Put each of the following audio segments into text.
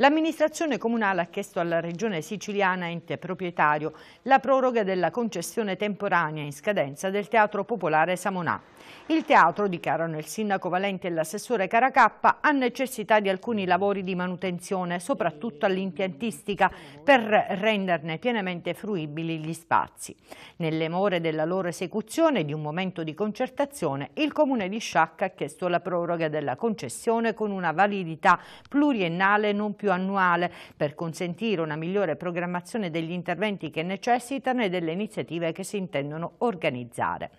L'amministrazione comunale ha chiesto alla regione siciliana ente proprietario la proroga della concessione temporanea in scadenza del Teatro Popolare Samonà. Il teatro, dichiarano il sindaco Valente e l'assessore Caracappa, ha necessità di alcuni lavori di manutenzione, soprattutto all'impiantistica, per renderne pienamente fruibili gli spazi. Nelle more della loro esecuzione e di un momento di concertazione, il comune di Sciacca ha chiesto la proroga della concessione con una validità pluriennale non più studio annuale per consentire una migliore programmazione degli interventi che necessitano e delle iniziative che si intendono organizzare.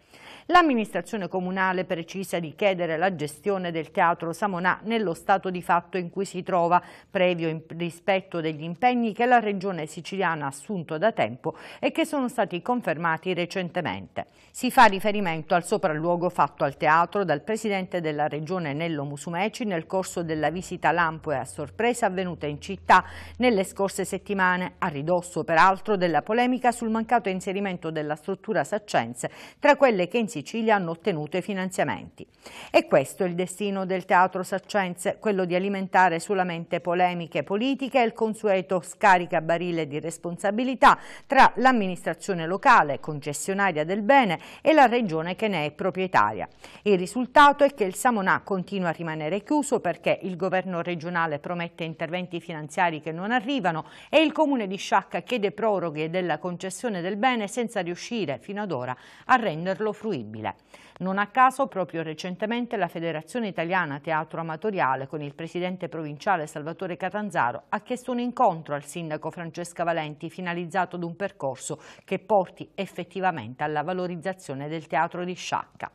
L'amministrazione comunale precisa di chiedere la gestione del teatro Samonà nello stato di fatto in cui si trova, previo rispetto degli impegni che la regione siciliana ha assunto da tempo e che sono stati confermati recentemente. Si fa riferimento al sopralluogo fatto al teatro dal presidente della regione Nello Musumeci nel corso della visita Lampo e a sorpresa avvenuta avvenuta in città nelle scorse settimane, a ridosso peraltro della polemica sul mancato inserimento della struttura Saccense tra quelle che in Sicilia hanno ottenuto i finanziamenti. E questo è il destino del teatro Saccense, quello di alimentare solamente polemiche politiche e il consueto scaricabarile di responsabilità tra l'amministrazione locale, concessionaria del bene, e la regione che ne è proprietaria. Il risultato è che il Samonà continua a rimanere chiuso perché il governo regionale promette interventi interventi finanziari che non arrivano e il comune di Sciacca chiede proroghe della concessione del bene senza riuscire fino ad ora a renderlo fruibile. Non a caso, proprio recentemente, la Federazione Italiana Teatro Amatoriale con il presidente provinciale Salvatore Catanzaro ha chiesto un incontro al sindaco Francesca Valenti finalizzato ad un percorso che porti effettivamente alla valorizzazione del teatro di Sciacca.